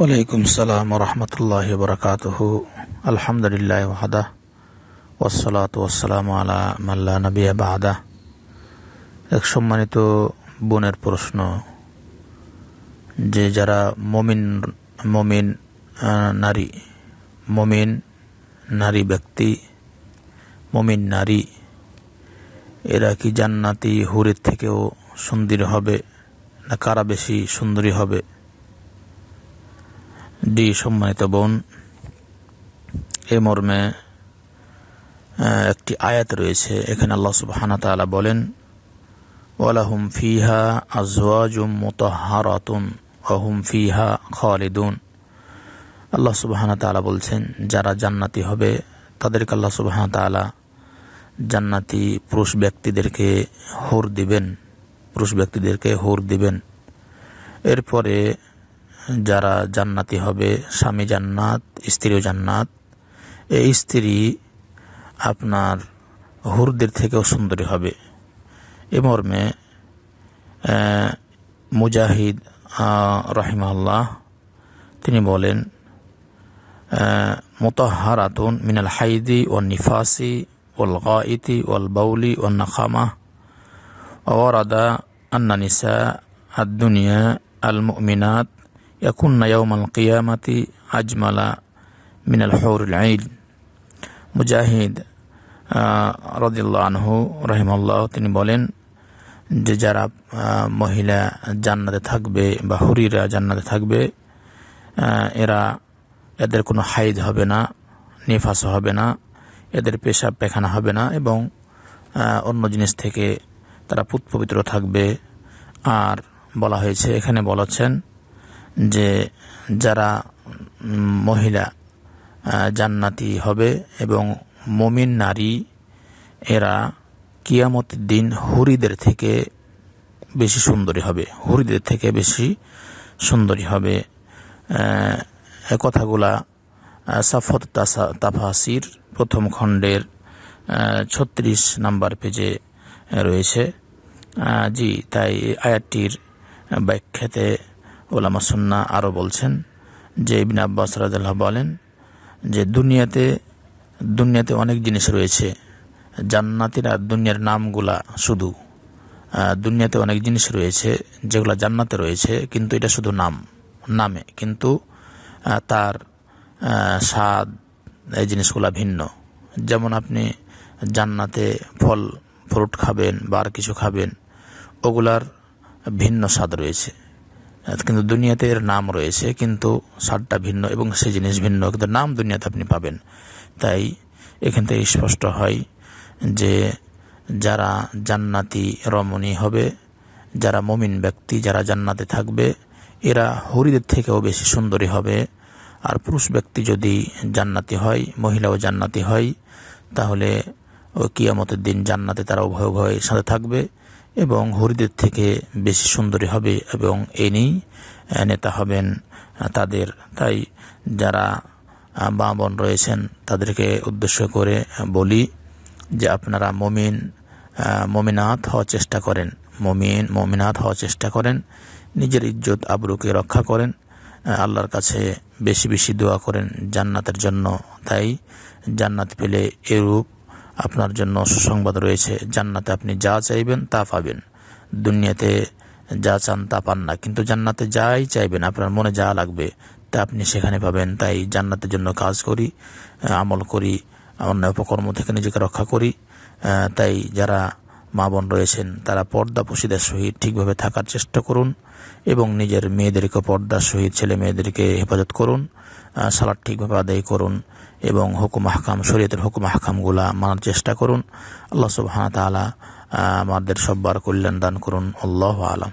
ওয়ালাইকুম সালাম রহমতুল্লাহ বরকাত আলহামদুলিল্লাহ ওয়াহাদা ওসলাত ওসালাম আলা মাল্লা নবী বাহাদা এক সম্মানিত বোনের প্রশ্ন যে যারা মমিন মমিন নারী মমিন নারী ব্যক্তি মমিন নারী এরা কি জান্নাতি হুরের থেকেও সুন্দরী হবে না কারা বেশি সুন্দরী হবে ডি সম্মানিত বোন এ মর্মে একটি আয়াত রয়েছে এখানে আল্লাহ সুবাহানা তালা বলেন ওয়ালাহুম ফিহা আজওয়াজুম মুতাহারাতুন অহুম ফিহা খালিদুন আল্লাহ সুবাহানা তালা বলছেন যারা জান্নাতি হবে তাদেরকে আল্লাহ সুবাহানা তালা জান্নাতি পুরুষ ব্যক্তিদেরকে হোর দিবেন পুরুষ ব্যক্তিদেরকে হোর দিবেন এরপরে যারা জান্নাতি হবে স্বামী জান্নাত স্ত্রীও জান্নাত এই স্ত্রী আপনার হুরদের থেকেও সুন্দরী হবে এ মর্মে মুজাহিদ রহিমাল্লাহ তিনি বলেন মোতাহারাতুন মিনাল হাইদি ও নিফাসি ওল গাইতি ওল বাউলি ও নাখামা ওরাদা আন্না নিসা আদুনিয়া আল মিনাত يكن يوم القيامة আজমালা মিনাল الحور العين মুজাহিদ রদিল্লা আনহু রহিমাল্লাহ তিনি বলেন যে যারা মহিলা জান্নাতে থাকবে বা হরিরা জান্নাতে থাকবে এরা এদের কোনো হাইদ হবে না নিফাস হবে না এদের পেশাব পেখানা হবে না এবং অন্য জিনিস থেকে তারা পবিত্র থাকবে আর বলা হয়েছে এখানে বলাচ্ছেন যে যারা মহিলা জান্নাতি হবে এবং মমিন নারী এরা কিয়ামত দিন হুরিদের থেকে বেশি সুন্দরী হবে হুরিদের থেকে বেশি সুন্দরী হবে এ কথাগুলা সাফত তাফাসির প্রথম খণ্ডের ছত্রিশ নাম্বার পেজে রয়েছে জি তাই আয়াতটির ব্যাখ্যাতে ওলামা সুন্না আরও বলছেন যে ইবিন আব্বাস রাজাল্লাহ বলেন যে দুনিয়াতে দুনিয়াতে অনেক জিনিস রয়েছে আর দুনিয়ার নামগুলা শুধু দুনিয়াতে অনেক জিনিস রয়েছে যেগুলো জান্নাতে রয়েছে কিন্তু এটা শুধু নাম নামে কিন্তু তার স্বাদ এই জিনিসগুলা ভিন্ন যেমন আপনি জান্নাতে ফল ফ্রুট খাবেন বা আর কিছু খাবেন ওগুলার ভিন্ন স্বাদ রয়েছে হ্যাঁ, কিন্তু দুনিয়াতে এর নাম রয়েছে কিন্তু সারটা ভিন্ন এবং সে জিনিস ভিন্ন কিন্তু নাম দুনিয়াতে আপনি পাবেন তাই এখান থেকে স্পষ্ট হয় যে যারা জান্নাতি রমণী হবে যারা মমিন ব্যক্তি যারা জান্নাতে থাকবে এরা হরিদের থেকেও বেশি সুন্দরী হবে আর পুরুষ ব্যক্তি যদি জান্নাতি হয় মহিলাও জান্নাতি হয় তাহলে ও কিয়ামতের দিন জান্নাতে তারা উভয় উভয়ের সাথে থাকবে এবং হরিদের থেকে বেশি সুন্দরী হবে এবং এনেই নেতা হবেন তাদের তাই যারা বা বোন রয়েছেন তাদেরকে উদ্দেশ্য করে বলি যে আপনারা মমিন মমিনাত হওয়ার চেষ্টা করেন মমিন মমিনাত হওয়ার চেষ্টা করেন নিজের ইজ্জত আবরুকে রক্ষা করেন আল্লাহর কাছে বেশি বেশি দোয়া করেন জান্নাতের জন্য তাই জান্নাত পেলে এরূপ আপনার জন্য সুসংবাদ রয়েছে জান্নাতে আপনি যা চাইবেন তা পাবেন দুনিয়াতে যা চান তা পান না কিন্তু জান্নাতে যাই চাইবেন আপনার মনে যা লাগবে তা আপনি সেখানে পাবেন তাই জান্নাতের জন্য কাজ করি আমল করি অন্য উপকর্ম থেকে নিজেকে রক্ষা করি তাই যারা মা বোন রয়েছেন তারা পর্দা পুশিদের সহিত ঠিকভাবে থাকার চেষ্টা করুন এবং নিজের মেয়েদেরকে পর্দার সহিত ছেলে মেয়েদেরকে হেফাজত করুন সালাদ ঠিকভাবে আদায় করুন এবং হুকুম হাকাম শরীয়তের হুকুম হাকামগুলা মানার চেষ্টা করুন আল্লাহ সুবহান তালা আমাদের সব্বার কল্যাণ দান করুন আল্লাহ আলম